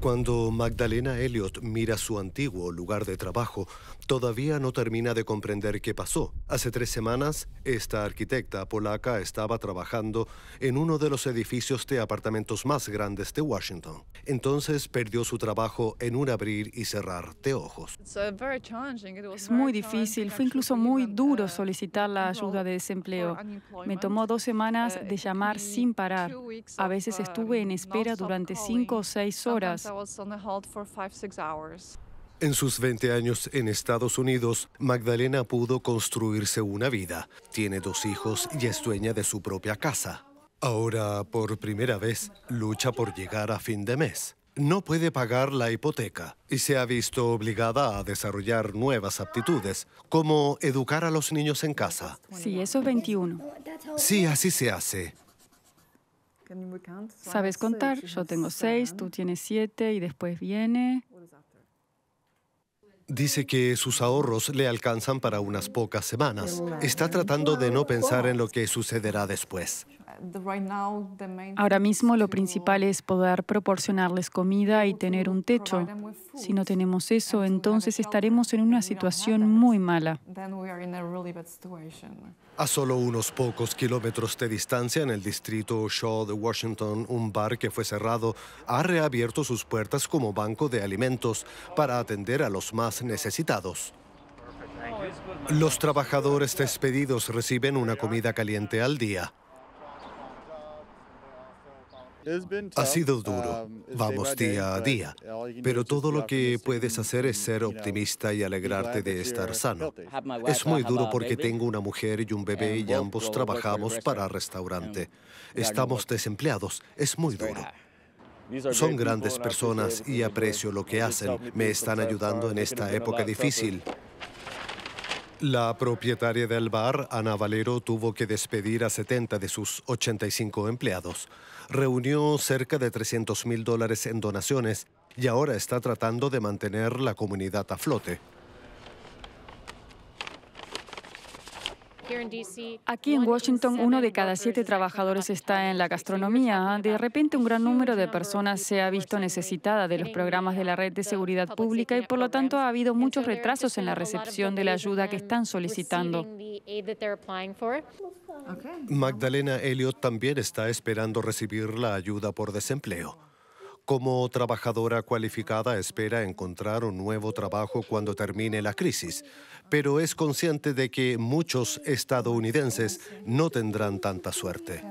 Cuando Magdalena Elliot mira su antiguo lugar de trabajo, todavía no termina de comprender qué pasó. Hace tres semanas, esta arquitecta polaca estaba trabajando en uno de los edificios de apartamentos más grandes de Washington. Entonces perdió su trabajo en un abrir y cerrar de ojos. Es muy difícil, fue incluso muy uh, duro solicitar la ayuda de desempleo. Me tomó dos semanas uh, de llamar sin parar. A veces uh, estuve en espera durante cinco o seis horas. En sus 20 años en Estados Unidos, Magdalena pudo construirse una vida. Tiene dos hijos y es dueña de su propia casa. Ahora, por primera vez, lucha por llegar a fin de mes. No puede pagar la hipoteca y se ha visto obligada a desarrollar nuevas aptitudes, como educar a los niños en casa. Sí, eso es 21. Sí, así se hace. ¿Sabes contar? Yo tengo seis, tú tienes siete y después viene. Dice que sus ahorros le alcanzan para unas pocas semanas. Está tratando de no pensar en lo que sucederá después. Ahora mismo lo principal es poder proporcionarles comida y tener un techo. Si no tenemos eso, entonces estaremos en una situación muy mala. A solo unos pocos kilómetros de distancia, en el distrito Shaw de Washington, un bar que fue cerrado ha reabierto sus puertas como banco de alimentos para atender a los más necesitados. Los trabajadores despedidos reciben una comida caliente al día. Ha sido duro, um, vamos día a día, pero todo lo que puedes um, hacer es ser optimista y alegrarte de estar sano. Es muy duro porque tengo una mujer y un bebé y ambos trabajamos para restaurante. Estamos desempleados, es muy duro. Son grandes personas y aprecio lo que hacen. Me están ayudando en esta época difícil. La propietaria del bar, Ana Valero, tuvo que despedir a 70 de sus 85 empleados. Reunió cerca de 300 mil dólares en donaciones y ahora está tratando de mantener la comunidad a flote. Aquí en Washington uno de cada siete trabajadores está en la gastronomía. De repente un gran número de personas se ha visto necesitada de los programas de la red de seguridad pública y por lo tanto ha habido muchos retrasos en la recepción de la ayuda que están solicitando. Magdalena Elliot también está esperando recibir la ayuda por desempleo. Como trabajadora cualificada espera encontrar un nuevo trabajo cuando termine la crisis, pero es consciente de que muchos estadounidenses no tendrán tanta suerte.